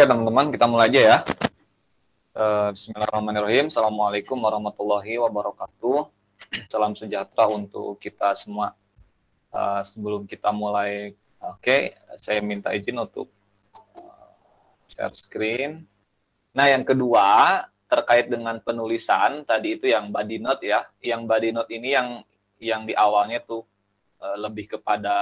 Oke teman-teman, kita mulai aja ya. Eh, Bismillahirrahmanirrahim. Assalamualaikum warahmatullahi wabarakatuh. Salam sejahtera untuk kita semua. Eh, sebelum kita mulai, oke, saya minta izin untuk eh, share screen. Nah, yang kedua terkait dengan penulisan tadi itu yang body note ya. Yang body note ini yang yang di awalnya tuh lebih kepada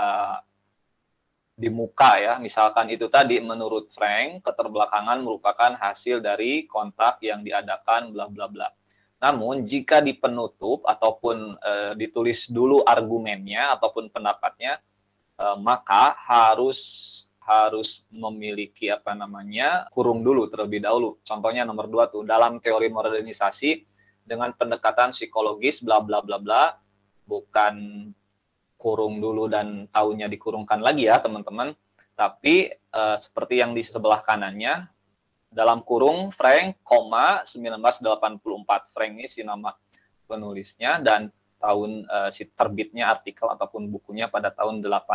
di muka ya. Misalkan itu tadi menurut Frank, keterbelakangan merupakan hasil dari kontak yang diadakan bla bla bla. Namun jika di penutup ataupun e, ditulis dulu argumennya ataupun pendapatnya e, maka harus harus memiliki apa namanya kurung dulu terlebih dahulu. Contohnya nomor dua tuh dalam teori modernisasi dengan pendekatan psikologis bla bla bla bla bukan kurung dulu dan tahunnya dikurungkan lagi ya teman-teman. Tapi uh, seperti yang di sebelah kanannya, dalam kurung Frank, koma 1984. Frank ini si nama penulisnya dan tahun uh, si terbitnya artikel ataupun bukunya pada tahun 84. Uh,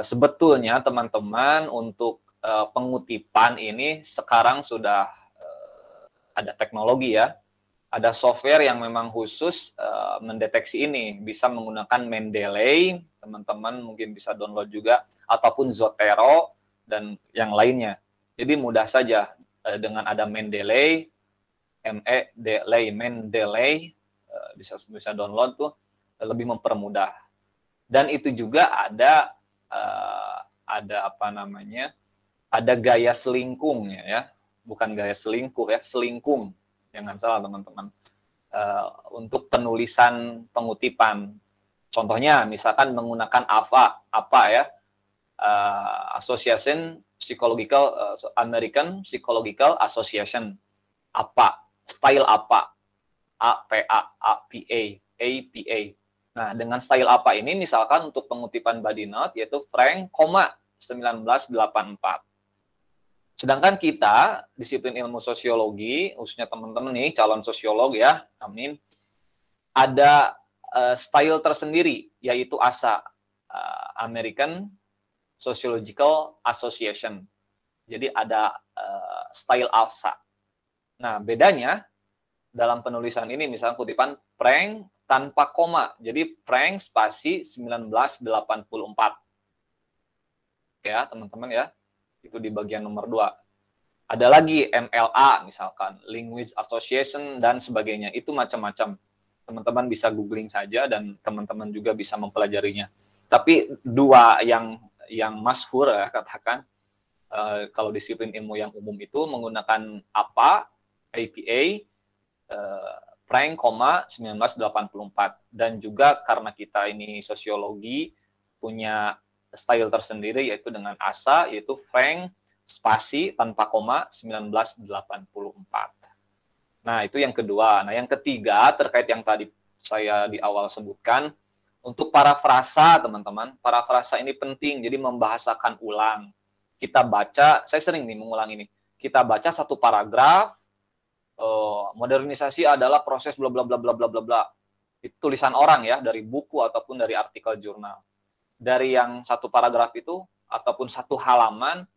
eh, sebetulnya teman-teman untuk uh, pengutipan ini sekarang sudah uh, ada teknologi ya ada software yang memang khusus uh, mendeteksi ini bisa menggunakan Mendeley teman-teman mungkin bisa download juga ataupun Zotero dan yang lainnya jadi mudah saja uh, dengan ada Mendeley M E D L E Mendeley uh, bisa bisa download tuh lebih mempermudah dan itu juga ada uh, ada apa namanya ada gaya selingkung ya bukan gaya selingkuh ya selingkung jangan ya, salah teman-teman uh, untuk penulisan pengutipan contohnya misalkan menggunakan apa apa ya uh, Association Psychological uh, American Psychological Association apa style apa APA APA APA nah dengan style apa ini misalkan untuk pengutipan body note yaitu Frank koma 1984 Sedangkan kita, disiplin ilmu sosiologi, khususnya teman-teman nih, calon sosiolog ya, amin, ada uh, style tersendiri, yaitu ASA, uh, eh, American Sociological Association. Jadi ada uh, style ASA. Nah, bedanya dalam penulisan ini, misalnya kutipan prank tanpa koma. Jadi prank spasi 1984 ya teman-teman ya itu di bagian nomor dua. Ada lagi MLA misalkan, Linguist Association dan sebagainya, itu macam-macam. Teman-teman bisa googling saja dan teman-teman juga bisa mempelajarinya. Tapi dua yang yang masyhur ya katakan, uh, kalau disiplin ilmu yang umum itu menggunakan APA, APA, uh, Prank, 1984. Dan juga karena kita ini sosiologi, punya style tersendiri yaitu dengan asa yaitu Frank spasi tanpa koma 1984. Nah, itu yang kedua. Nah, yang ketiga terkait yang tadi saya di awal sebutkan untuk parafrasa, teman-teman. Parafrasa ini penting, jadi membahasakan ulang. Kita baca, saya sering nih mengulang ini. Kita baca satu paragraf, eh, modernisasi adalah proses bla bla bla bla bla bla bla. Itu tulisan orang ya, dari buku ataupun dari artikel jurnal dari yang satu paragraf itu ataupun satu halaman,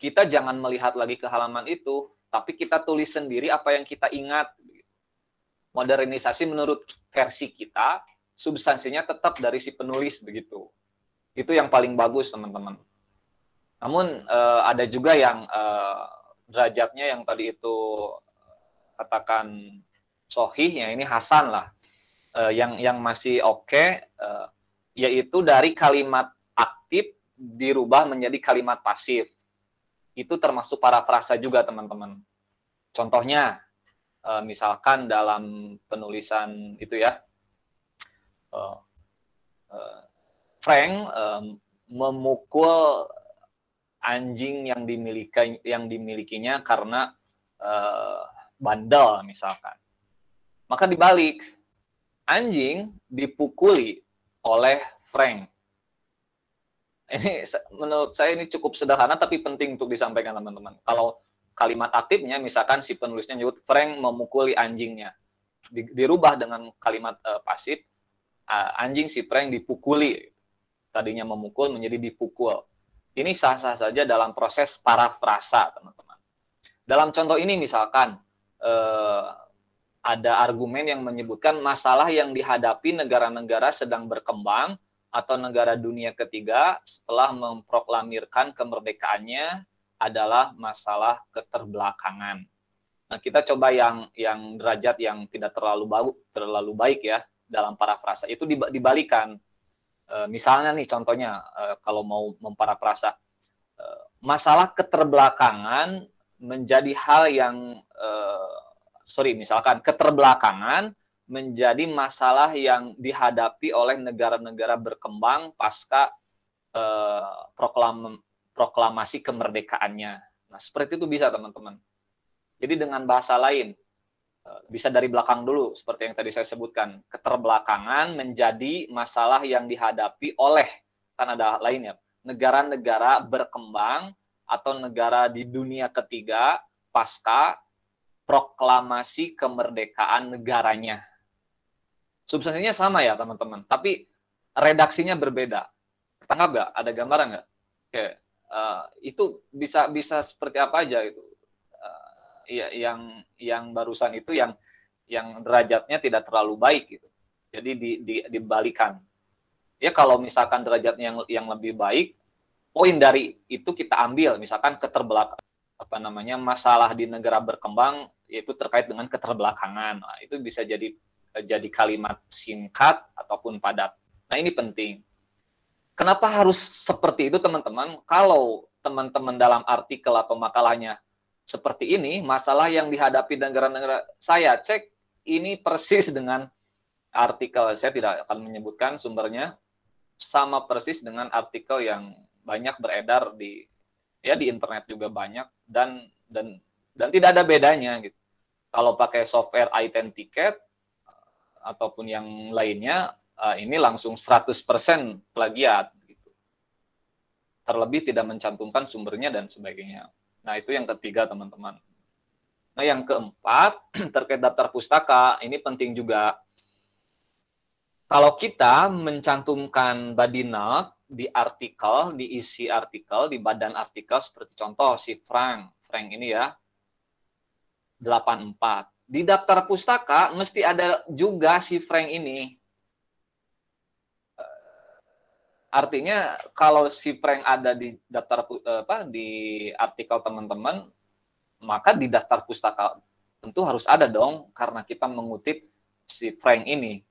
kita jangan melihat lagi ke halaman itu, tapi kita tulis sendiri apa yang kita ingat. Modernisasi menurut versi kita, substansinya tetap dari si penulis begitu. Itu yang paling bagus, teman-teman. Namun eh, ada juga yang eh, derajatnya yang tadi itu eh, katakan sohih, ya ini Hasan lah, yang yang masih oke, okay, yaitu dari kalimat aktif dirubah menjadi kalimat pasif. Itu termasuk parafrasa juga, teman-teman. Contohnya, eh, misalkan dalam penulisan itu ya, eh, eh, Frank memukul anjing yang dimiliki yang dimilikinya karena bandel misalkan. Maka dibalik, anjing dipukuli oleh Frank. Ini menurut saya ini cukup sederhana tapi penting untuk disampaikan teman-teman. Kalau kalimat aktifnya misalkan si penulisnya nyebut Frank memukuli anjingnya. dirubah dengan kalimat uh, pasif uh, anjing si Frank dipukuli. Tadinya memukul menjadi dipukul. Ini sah-sah saja dalam proses parafrasa, teman-teman. Dalam contoh ini misalkan eh, ada argumen yang menyebutkan masalah yang dihadapi negara-negara sedang berkembang atau negara dunia ketiga setelah memproklamirkan kemerdekaannya adalah masalah keterbelakangan. Nah, kita coba yang yang derajat yang tidak terlalu baik terlalu baik ya dalam parafrasa itu dibalikan. E, misalnya nih contohnya e, kalau mau memparafrasa e, masalah keterbelakangan menjadi hal yang e, sorry misalkan keterbelakangan menjadi masalah yang dihadapi oleh negara-negara berkembang pasca eh, proklam, proklamasi kemerdekaannya. Nah seperti itu bisa teman-teman. Jadi dengan bahasa lain eh, bisa dari belakang dulu seperti yang tadi saya sebutkan keterbelakangan menjadi masalah yang dihadapi oleh kan ada lainnya negara-negara berkembang atau negara di dunia ketiga pasca proklamasi kemerdekaan negaranya. Substansinya sama ya teman-teman, tapi redaksinya berbeda. Tangkap nggak? Ada gambaran nggak? Oke, uh, itu bisa bisa seperti apa aja itu. Uh, yang yang barusan itu yang yang derajatnya tidak terlalu baik gitu. Jadi di, di, dibalikan. Ya kalau misalkan derajatnya yang yang lebih baik, poin dari itu kita ambil misalkan keterbelakang apa namanya masalah di negara berkembang yaitu terkait dengan keterbelakangan. Nah, itu bisa jadi e, jadi kalimat singkat ataupun padat. Nah, ini penting. Kenapa harus seperti itu, teman-teman? Kalau teman-teman dalam artikel atau makalahnya seperti ini, masalah yang dihadapi negara-negara saya cek ini persis dengan artikel saya tidak akan menyebutkan sumbernya sama persis dengan artikel yang banyak beredar di ya di internet juga banyak dan dan dan tidak ada bedanya gitu. Kalau pakai software item ticket eh, ataupun yang lainnya eh, ini langsung 100% plagiat gitu. Terlebih tidak mencantumkan sumbernya dan sebagainya. Nah, itu yang ketiga, teman-teman. Nah, yang keempat terkait daftar pustaka, ini penting juga. Kalau kita mencantumkan badinak di artikel, di isi artikel, di badan artikel seperti contoh si Frank, Frank ini ya 84. Di daftar pustaka mesti ada juga si Frank ini. Eh, artinya kalau si Frank ada di daftar eh, apa di artikel teman-teman, maka di daftar pustaka tentu harus ada dong karena kita mengutip si Frank ini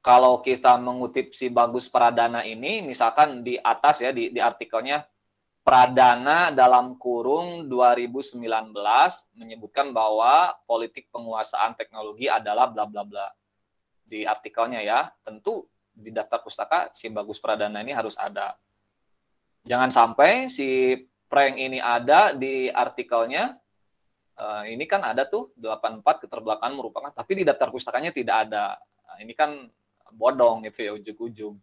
kalau kita mengutip si Bagus Pradana ini, misalkan di atas ya di, di artikelnya Pradana dalam kurung 2019 menyebutkan bahwa politik penguasaan teknologi adalah bla bla bla di artikelnya ya. Tentu di daftar pustaka si Bagus Pradana ini harus ada. Jangan sampai si prank ini ada di artikelnya. Eh, ini kan ada tuh 84 keterbelakangan merupakan, tapi di daftar pustakanya tidak ada. Nah, ini kan bodong itu ya ujung-ujung.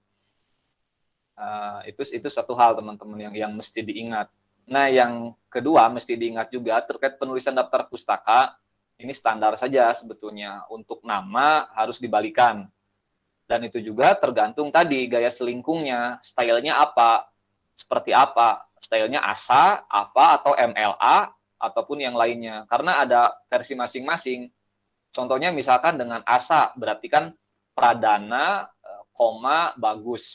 Uh, eh, itu itu satu hal teman-teman yang yang mesti diingat. Nah yang kedua mesti diingat juga terkait penulisan daftar pustaka ini standar saja sebetulnya untuk nama harus dibalikan dan itu juga tergantung tadi gaya selingkungnya stylenya apa seperti apa stylenya asa apa atau mla ataupun yang lainnya karena ada versi masing-masing contohnya misalkan dengan asa berarti kan Pradana, eh, koma bagus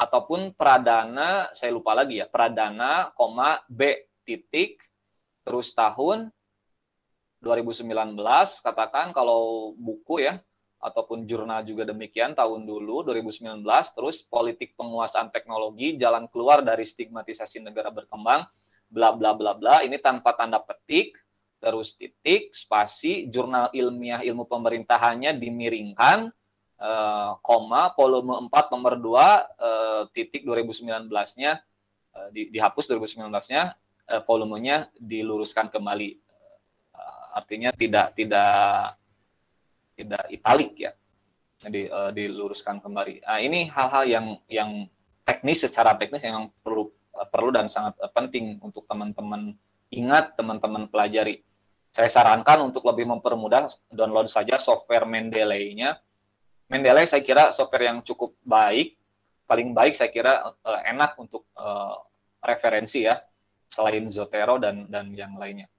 ataupun Pradana saya lupa lagi ya Pradana, koma B titik terus tahun 2019 katakan kalau buku ya ataupun jurnal juga demikian tahun dulu 2019 terus politik penguasaan teknologi jalan keluar dari stigmatisasi negara berkembang bla bla bla bla ini tanpa tanda petik terus titik spasi jurnal ilmiah ilmu pemerintahannya dimiringkan uh, koma volume 4 nomor 2 uh, eh, titik 2019-nya uh, eh, di, dihapus 2019-nya uh, volumenya diluruskan kembali uh, artinya tidak tidak tidak italik ya jadi uh, diluruskan kembali. Nah, ini hal-hal yang yang teknis secara teknis yang perlu perlu dan sangat penting untuk teman-teman ingat teman-teman pelajari. Saya sarankan untuk lebih mempermudah download saja software Mendeley-nya Mendeley saya kira software yang cukup baik, paling baik saya kira uh, enak untuk uh, referensi ya, selain Zotero dan dan yang lainnya.